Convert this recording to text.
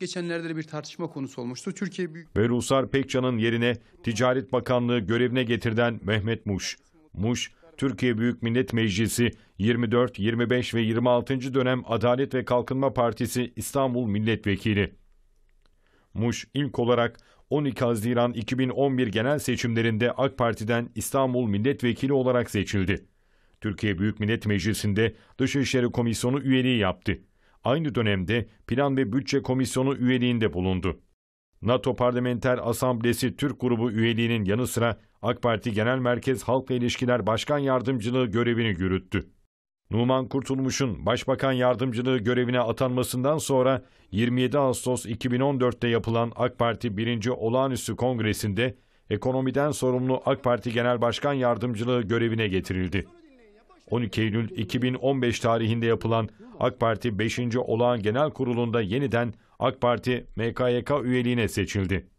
geçenlerde bir tartışma konusu olmuştu. Türkiye Büyük... Ve Ruhsar Pekcan'ın yerine Ticaret Bakanlığı görevine getirden Mehmet Muş. Muş, Türkiye Büyük Millet Meclisi 24, 25 ve 26. dönem Adalet ve Kalkınma Partisi İstanbul Milletvekili. Muş ilk olarak 12 Haziran 2011 genel seçimlerinde AK Parti'den İstanbul Milletvekili olarak seçildi. Türkiye Büyük Millet Meclisi'nde Dışişleri Komisyonu üyeliği yaptı aynı dönemde Plan ve Bütçe Komisyonu üyeliğinde bulundu. NATO Parlamenter Asamblesi Türk grubu üyeliğinin yanı sıra AK Parti Genel Merkez Halkla İlişkiler Başkan Yardımcılığı görevini yürüttü. Numan Kurtulmuş'un Başbakan Yardımcılığı görevine atanmasından sonra 27 Ağustos 2014'te yapılan AK Parti 1. Olağanüstü Kongresi'nde ekonomiden sorumlu AK Parti Genel Başkan Yardımcılığı görevine getirildi. 12 Eylül 2015 tarihinde yapılan AK Parti 5. Olağan Genel Kurulu'nda yeniden AK Parti MKYK üyeliğine seçildi.